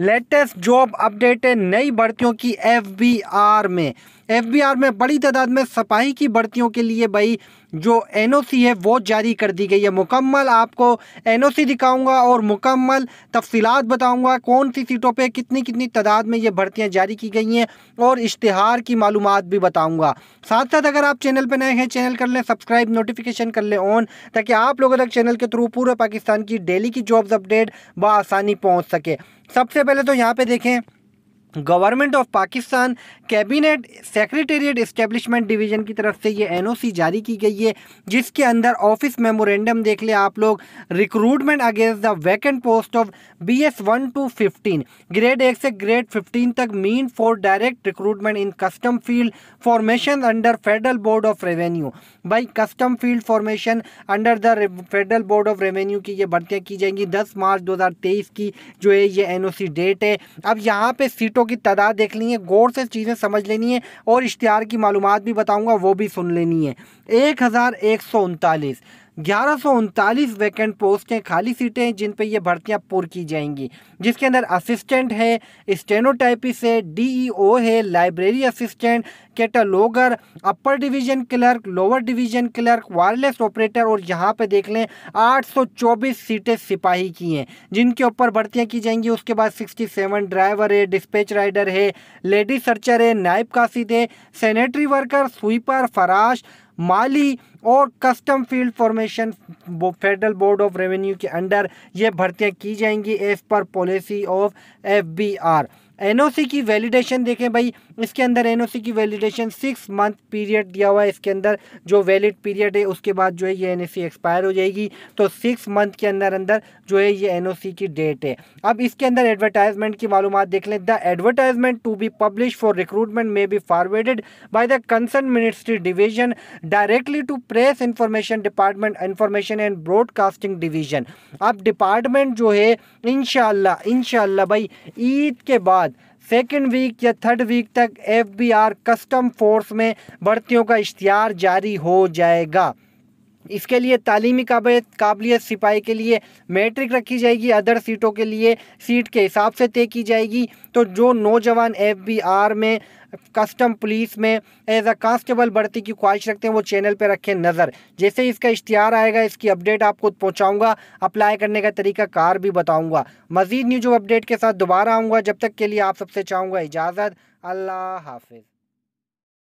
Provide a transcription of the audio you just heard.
latest job update है नई भर्तियों की एफबीआर में एफबीआर में बड़ी तादाद में सपाही की भर्तियों के लिए भाई जो एनओसी है वो जारी कर दी गई है मुकम्मल आपको एनओसी दिखाऊंगा और मुकम्मल तफसीलात बताऊंगा कौन सी सीटों पे कितनी कितनी तादाद में ये भर्तियां जारी की गई हैं और इश्तहार की मालूम भी बताऊँगा साथ साथ अगर आप चैनल पर नए हैं चैनल कर लें सब्सक्राइब नोटिफिकेशन कर लें ऑन ताकि आप लोगों तक चैनल के थ्रू पूरे पाकिस्तान की डेली की जॉब्स अपडेट बसानी पहुँच सके सबसे पहले तो यहाँ पे देखें government of Pakistan cabinet secretariat establishment division की तरफ से ये एनओसी जारी की गई है जिसके अंदर ऑफिस मेमोरेंडम देख ले आप लोग recruitment against the vacant post of B S one to fifteen grade एक से ग्रेड फिफ्टीन तक mean for direct recruitment in custom field formation under federal board of revenue भाई custom field formation under the federal board of revenue की ये भर्तियाँ की जाएंगी दस मार्च दो की जो है ये एन डेट है अब यहाँ पर सीटों टिकटों की तादाद देख ली है गौर से चीज़ें समझ लेनी है और इश्तहार की मालूम भी बताऊँगा वो भी सुन लेनी है एक हज़ार एक सौ उनतालीस ग्यारह वैकेंट पोस्ट हैं खाली सीटें हैं जिन पर ये भर्तियां पुर की जाएंगी जिसके अंदर असिस्टेंट है स्टेनोटाइपिस है डीईओ e है library assistant cataloguer upper division clerk lower division clerk wireless operator और यहाँ पे देख लें 824 सीटें सिपाही की हैं जिनके ऊपर भर्तियाँ की जाएंगी उसके बाद 67 ड्राइवर है डिस्पैच राइडर है लेडी सर्चर है नाइब कासिद है सैनिटरी वर्कर स्वीपर फराश माली और custom field formation federal board of revenue के अंडर ये भर्तियाँ की जाएंगी as per policy of F NOC की वैलिडेशन देखें भाई इसके अंदर एनओसी की वैलिडेशन सिक्स मंथ पीरियड दिया हुआ है इसके अंदर जो वैलिड पीरियड है उसके बाद जो है ये एनओसी एक्सपायर हो जाएगी तो सिक्स मंथ के अंदर अंदर जो है ये एनओसी की डेट है अब इसके अंदर एडवर्टाइजमेंट की मालूम देख लें the advertisement to be publish for recruitment may be forwarded by the concern ministry division directly to press information department information and broadcasting division अब डिपार्टमेंट जो है इनशाला इनशाला भाई ईद के बाद सेकेंड वीक या थर्ड वीक तक एफ कस्टम फोर्स में भर्तियों का इश्तहार जारी हो जाएगा इसके लिए तालीमी काबिलियत काबिलियत सिपाही के लिए मैट्रिक रखी जाएगी अदर सीटों के लिए सीट के हिसाब से तय की जाएगी तो जो नौजवान एफ बी आर में कस्टम पुलिस में एज अ कांस्टेबल बढ़ती की ख्वाहिश रखते हैं वो चैनल पर रखें नज़र जैसे इसका इश्तिहार आएगा इसकी अपडेट आपको पहुँचाऊँगा अप्लाई करने का तरीका कार भी बताऊँगा मज़ीद न्यूज अपडेट के साथ दोबारा आऊँगा जब तक के लिए आप सबसे चाहूँगा इजाज़त अल्लाह हाफिज़